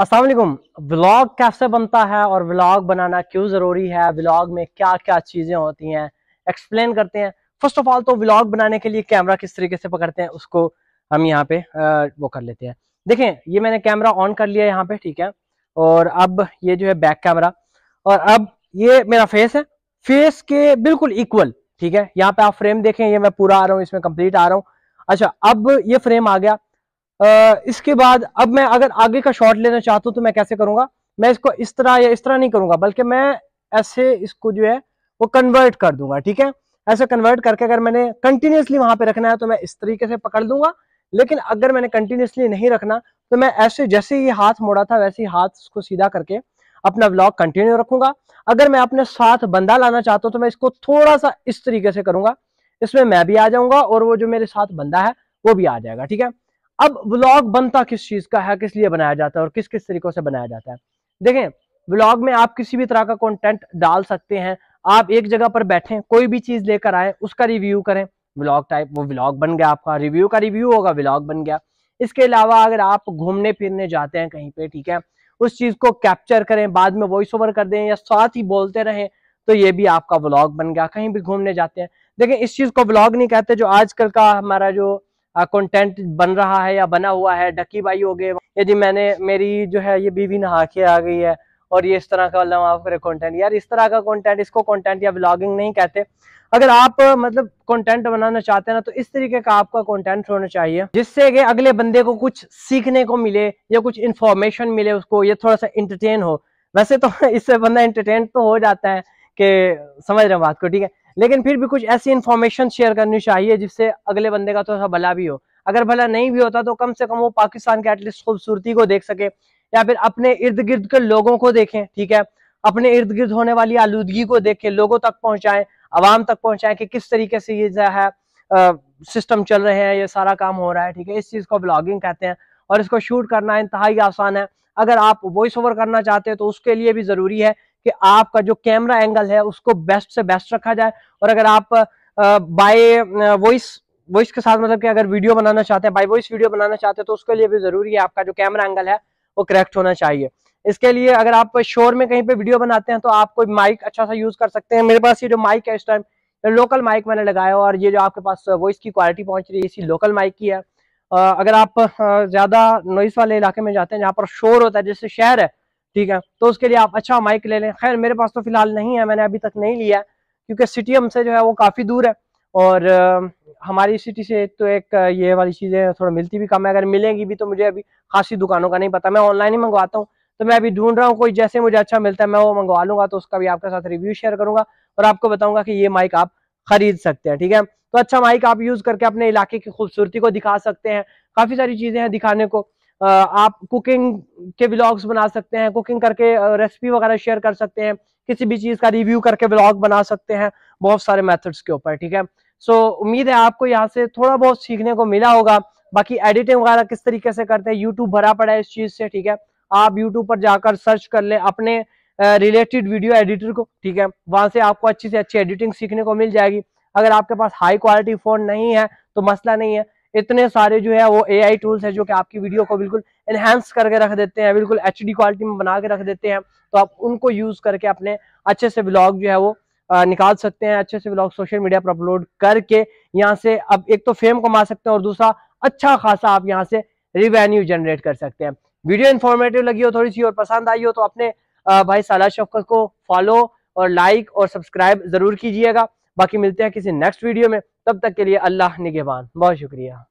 Aslam blog vlog कैसे बनता है और व्लॉग बनाना क्यों ज़रूरी है व्लॉग में क्या क्या चीज़ें होती हैं एक्सप्लेन करते हैं फर्स्ट ऑफ ऑल तो व्लॉग बनाने के लिए कैमरा किस तरीके से पकड़ते हैं उसको हम यहाँ पे वो कर लेते हैं देखें ये मैंने कैमरा ऑन कर लिया यहाँ पे ठीक है और अब ये जो है बैक कैमरा और अब ये मेरा फेस है फेस के बिल्कुल इक्वल ठीक है यहाँ पे आप फ्रेम देखें ये मैं पूरा आ रहा हूँ इसमें कंप्लीट आ रहा हूँ अच्छा अब ये फ्रेम आ गया इसके बाद अब मैं अगर आगे का शॉट लेना चाहता हूँ तो मैं कैसे करूंगा मैं इसको इस तरह या इस तरह नहीं करूंगा बल्कि मैं ऐसे इसको जो है वो कन्वर्ट कर दूंगा ठीक है ऐसे कन्वर्ट करके अगर मैंने कंटिन्यूसली वहां पे रखना है तो मैं इस तरीके से पकड़ दूंगा लेकिन अगर मैंने कंटिन्यूसली नहीं रखना तो मैं ऐसे जैसे ही हाथ मोड़ा था वैसे ही हाथ को सीधा करके अपना ब्लॉग कंटिन्यू रखूंगा अगर मैं अपने साथ बंदा लाना चाहता हूँ तो मैं इसको थोड़ा सा इस तरीके से करूंगा इसमें मैं भी आ जाऊंगा और वो जो मेरे साथ बंदा है वो भी आ जाएगा ठीक है अब व्लॉग बनता किस चीज का है किस लिए बनाया जाता है और किस किस तरीकों से बनाया जाता है देखें व्लॉग में आप किसी भी तरह का कंटेंट डाल सकते हैं आप एक जगह पर बैठे कोई भी चीज लेकर आए उसका रिव्यू करें व्लॉग टाइप वो व्लॉग बन गया आपका रिव्यू का रिव्यू होगा व्लॉग बन गया इसके अलावा अगर आप घूमने फिरने जाते हैं कहीं पे ठीक है उस चीज को कैप्चर करें बाद में वॉइस ओवर कर दें या साथ ही बोलते रहें तो ये भी आपका व्लॉग बन गया कहीं भी घूमने जाते हैं देखें इस चीज को व्लॉग नहीं कहते जो आजकल का हमारा जो कंटेंट बन रहा है या बना हुआ है डकी बाई हो गए यदि मैंने मेरी जो है ये बीवी नहा के आ गई है और ये इस तरह का माफ करे कंटेंट यार इस तरह का कंटेंट इसको कंटेंट या ब्लॉगिंग नहीं कहते अगर आप मतलब कंटेंट बनाना चाहते हैं ना तो इस तरीके का आपका कंटेंट होना चाहिए जिससे कि अगले बंदे को कुछ सीखने को मिले या कुछ इन्फॉर्मेशन मिले उसको ये थोड़ा सा इंटरटेन हो वैसे तो इससे बंदा इंटरटेन तो हो जाता है कि समझ रहे हैं बात को ठीक है लेकिन फिर भी कुछ ऐसी इन्फॉर्मेशन शेयर करनी चाहिए जिससे अगले बंदे का थोड़ा तो भला भी हो अगर भला नहीं भी होता तो कम से कम वो पाकिस्तान के एटलीस्ट खूबसूरती को देख सके या फिर अपने इर्द गिर्द के लोगों को देखें ठीक है अपने इर्द गिर्द होने वाली आलूदगी को देखें लोगों तक पहुंचाएं आवाम तक पहुंचाएं कि किस तरीके से ये जो है सिस्टम चल रहे हैं ये सारा काम हो रहा है ठीक है इस चीज़ को ब्लॉगिंग कहते हैं और इसको शूट करना इंतहाई आसान है अगर आप वॉइस ओवर करना चाहते हैं तो उसके लिए भी ज़रूरी है कि आपका जो कैमरा एंगल है उसको बेस्ट से बेस्ट रखा जाए और अगर आप बाय वॉइस वॉइस के साथ मतलब कि अगर वीडियो बनाना चाहते हैं बाय वॉइस वीडियो बनाना चाहते हैं तो उसके लिए भी जरूरी है आपका जो कैमरा एंगल है वो करेक्ट होना चाहिए इसके लिए अगर आप शोर में कहीं पे वीडियो बनाते हैं तो आप कोई माइक अच्छा सा यूज कर सकते हैं मेरे पास ये जो माइक है इस टाइम लोकल माइक मैंने लगाया और ये जो आपके पास वॉइस की क्वालिटी पहुंच रही है इसी लोकल माइक की है अगर आप ज्यादा नॉइस वाले इलाके में जाते हैं जहाँ पर शोर होता है जैसे शहर है ठीक है तो उसके लिए आप अच्छा माइक ले लें खैर मेरे पास तो फिलहाल नहीं है मैंने अभी तक नहीं लिया है क्योंकि सिटी हमसे जो है वो काफ़ी दूर है और हमारी सिटी से तो एक ये वाली चीज़ें थोड़ा मिलती भी कम है अगर मिलेंगी भी तो मुझे अभी खासी दुकानों का नहीं पता मैं ऑनलाइन ही मंगवाता हूँ तो मैं अभी ढूंढ रहा हूँ कोई जैसे मुझे अच्छा मिलता है मैं वो मंगवा लूंगा तो उसका भी आपके साथ रिव्यू शेयर करूंगा और आपको बताऊंगा कि ये माइक आप खरीद सकते हैं ठीक है तो अच्छा माइक आप यूज करके अपने इलाके की खूबसूरती को दिखा सकते हैं काफी सारी चीजें हैं दिखाने को आप कुकिंग के ब्लॉग्स बना सकते हैं कुकिंग करके रेसिपी वगैरह शेयर कर सकते हैं किसी भी चीज़ का रिव्यू करके ब्लॉग बना सकते हैं बहुत सारे मेथड्स के ऊपर ठीक है सो so, उम्मीद है आपको यहाँ से थोड़ा बहुत सीखने को मिला होगा बाकी एडिटिंग वगैरह किस तरीके से करते हैं यूट्यूब भरा पड़ा है इस चीज़ से ठीक है आप यूट्यूब पर जाकर सर्च कर ले अपने रिलेटेड वीडियो एडिटर को ठीक है वहां से आपको अच्छी से अच्छी एडिटिंग सीखने को मिल जाएगी अगर आपके पास हाई क्वालिटी फोन नहीं है तो मसला नहीं है इतने सारे जो है वो ए आई टूल्स है जो कि आपकी वीडियो को बिल्कुल एनहेंस करके रख देते हैं बिल्कुल एच डी क्वालिटी में बना के रख देते हैं तो आप उनको यूज करके अपने अच्छे से ब्लॉग जो है वो निकाल सकते हैं अच्छे से ब्लॉग सोशल मीडिया पर अपलोड करके यहाँ से अब एक तो फेम कमा सकते हैं और दूसरा अच्छा खासा आप यहाँ से रिवेन्यू जनरेट कर सकते हैं वीडियो इन्फॉर्मेटिव लगी हो थोड़ी सी और पसंद आई हो तो अपने भाई साला शफकत को फॉलो और लाइक और सब्सक्राइब जरूर कीजिएगा बाकी मिलते हैं किसी नेक्स्ट वीडियो में तब तक के लिए अल्लाह निगेबान बहुत शुक्रिया